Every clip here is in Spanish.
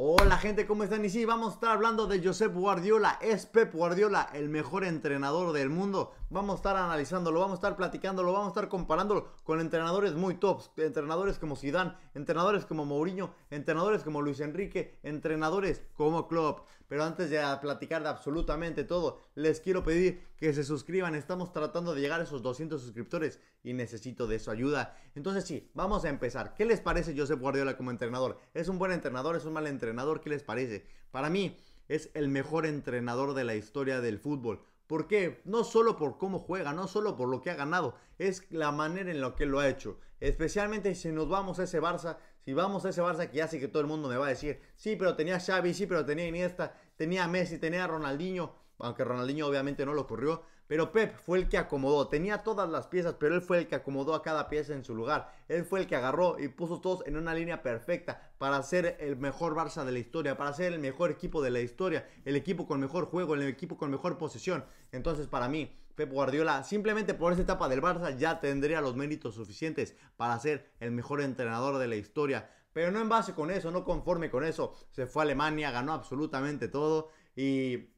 Hola gente, ¿cómo están? Y sí, vamos a estar hablando de Josep Guardiola. Es Pep Guardiola el mejor entrenador del mundo. Vamos a estar analizándolo, vamos a estar platicándolo, vamos a estar comparándolo con entrenadores muy tops. Entrenadores como Zidane, entrenadores como Mourinho, entrenadores como Luis Enrique, entrenadores como Klopp. Pero antes de platicar de absolutamente todo, les quiero pedir que se suscriban. Estamos tratando de llegar a esos 200 suscriptores y necesito de su ayuda. Entonces sí, vamos a empezar. ¿Qué les parece Josep Guardiola como entrenador? ¿Es un buen entrenador? ¿Es un mal entrenador? entrenador, ¿qué les parece? Para mí es el mejor entrenador de la historia del fútbol. ¿Por qué? No solo por cómo juega, no solo por lo que ha ganado, es la manera en la que lo ha hecho. Especialmente si nos vamos a ese Barça, si vamos a ese Barça que ya sé que todo el mundo me va a decir, sí, pero tenía Xavi, sí, pero tenía Iniesta, tenía Messi, tenía Ronaldinho aunque Ronaldinho obviamente no lo ocurrió pero Pep fue el que acomodó, tenía todas las piezas, pero él fue el que acomodó a cada pieza en su lugar, él fue el que agarró y puso todos en una línea perfecta para ser el mejor Barça de la historia, para ser el mejor equipo de la historia, el equipo con mejor juego, el equipo con mejor posesión. Entonces para mí, Pep Guardiola, simplemente por esa etapa del Barça ya tendría los méritos suficientes para ser el mejor entrenador de la historia. Pero no en base con eso, no conforme con eso, se fue a Alemania, ganó absolutamente todo y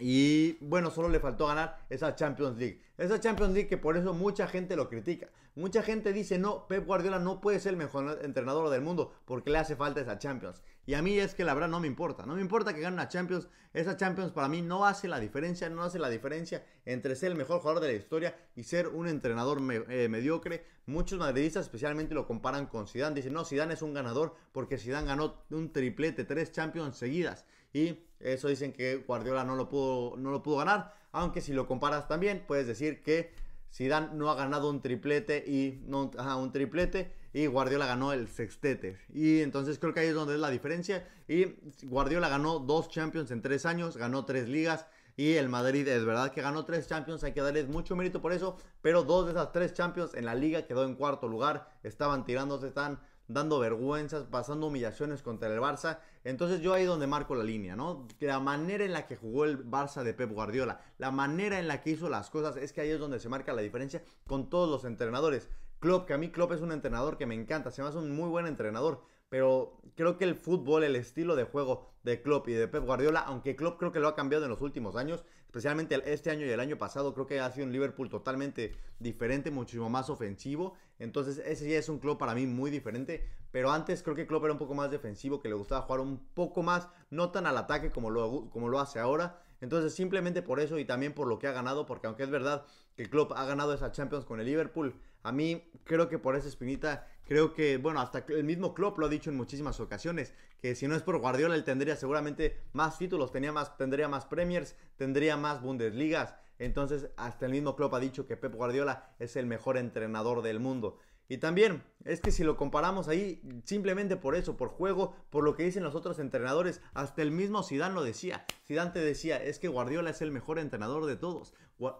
y bueno, solo le faltó ganar esa Champions League. Esa Champions League que por eso mucha gente lo critica. Mucha gente dice, no, Pep Guardiola no puede ser el mejor entrenador del mundo porque le hace falta esa Champions. Y a mí es que la verdad no me importa. No me importa que gane una Champions. Esa Champions para mí no hace la diferencia. No hace la diferencia entre ser el mejor jugador de la historia y ser un entrenador eh, mediocre. Muchos madridistas especialmente lo comparan con Zidane. Dicen, no, Zidane es un ganador porque Zidane ganó un triplete, tres Champions seguidas y eso dicen que Guardiola no lo pudo, no lo pudo ganar, aunque si lo comparas también puedes decir que Zidane no ha ganado un triplete y no, un triplete y Guardiola ganó el sextete. Y entonces creo que ahí es donde es la diferencia. Y Guardiola ganó dos Champions en tres años, ganó tres ligas. Y el Madrid es verdad que ganó tres Champions, hay que darles mucho mérito por eso. Pero dos de esas tres Champions en la liga quedó en cuarto lugar. Estaban tirándose, están dando vergüenzas, pasando humillaciones contra el Barça. Entonces yo ahí donde marco la línea, ¿no? La manera en la que jugó el Barça de Pep Guardiola, la manera en la que hizo las cosas, es que ahí es donde se marca la diferencia con todos los entrenadores. Klopp, que a mí Klopp es un entrenador que me encanta, se me hace un muy buen entrenador, pero creo que el fútbol, el estilo de juego de Klopp y de Pep Guardiola, aunque Klopp creo que lo ha cambiado en los últimos años, especialmente este año y el año pasado, creo que ha sido un Liverpool totalmente diferente, muchísimo más ofensivo. Entonces, ese ya es un club para mí muy diferente. Pero antes creo que el club era un poco más defensivo, que le gustaba jugar un poco más, no tan al ataque como lo, como lo hace ahora. Entonces, simplemente por eso y también por lo que ha ganado, porque aunque es verdad que club ha ganado esa Champions con el Liverpool, a mí creo que por esa espinita Creo que, bueno, hasta el mismo Klopp lo ha dicho en muchísimas ocasiones, que si no es por Guardiola, él tendría seguramente más títulos, tenía más, tendría más Premiers, tendría más Bundesligas. Entonces, hasta el mismo Klopp ha dicho que Pep Guardiola es el mejor entrenador del mundo. Y también es que si lo comparamos ahí, simplemente por eso, por juego, por lo que dicen los otros entrenadores, hasta el mismo Zidane lo decía. Zidane te decía, es que Guardiola es el mejor entrenador de todos.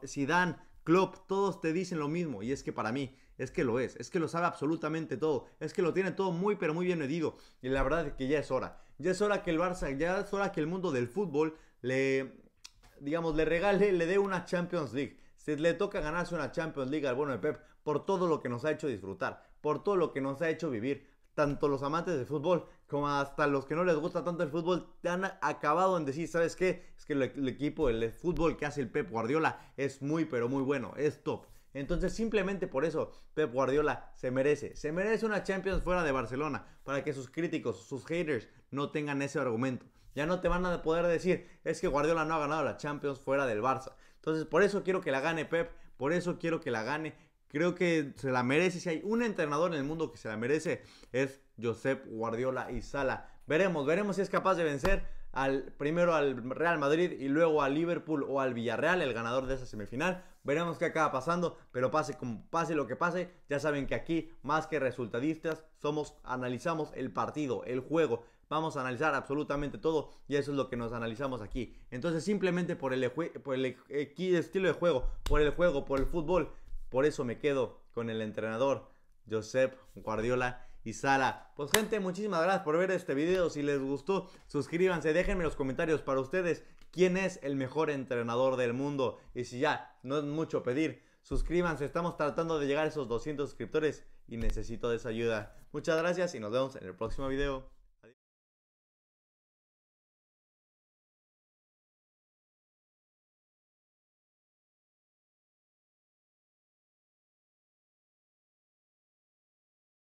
Zidane, club, todos te dicen lo mismo y es que para mí es que lo es, es que lo sabe absolutamente todo, es que lo tiene todo muy pero muy bien medido y la verdad es que ya es hora, ya es hora que el Barça, ya es hora que el mundo del fútbol le, digamos, le regale, le dé una Champions League. si le toca ganarse una Champions League al bueno de Pep por todo lo que nos ha hecho disfrutar, por todo lo que nos ha hecho vivir, tanto los amantes de fútbol como hasta los que no les gusta tanto el fútbol te han acabado en decir, ¿sabes qué? Es que el, e-, equipo, el e-, fútbol que hace el Pep Guardiola es muy, pero muy bueno, es top. Entonces simplemente por eso Pep Guardiola se merece, se merece una Champions fuera de Barcelona, para que sus críticos, sus haters no tengan ese argumento. Ya no te van a poder decir, es que Guardiola no ha ganado la Champions fuera del Barça. Entonces por eso quiero que la gane Pep, por eso quiero que la gane creo que se la merece. Si hay un entrenador en el mundo que se la merece, es Josep Guardiola y Sala. Veremos, veremos si es capaz de vencer al, primero al Real Madrid y luego al Liverpool o al Villarreal, el ganador de esa semifinal. Veremos qué acaba pasando, pero pase, pase lo que pase, ya saben que aquí, más que resultadistas, somos, analizamos el partido, el juego. Vamos a analizar absolutamente todo y eso es lo que nos analizamos aquí. Entonces, simplemente por el, por el estilo de juego, por el juego, por el fútbol, por eso me quedo con el entrenador Josep Guardiola y Sala. Pues gente, muchísimas gracias por ver este video. Si les gustó, suscríbanse, déjenme los comentarios para ustedes quién es el mejor entrenador del mundo. Y si ya, no es mucho pedir, suscríbanse. Estamos tratando de llegar a esos 200 suscriptores y necesito de esa ayuda. Muchas gracias y nos vemos en el próximo video.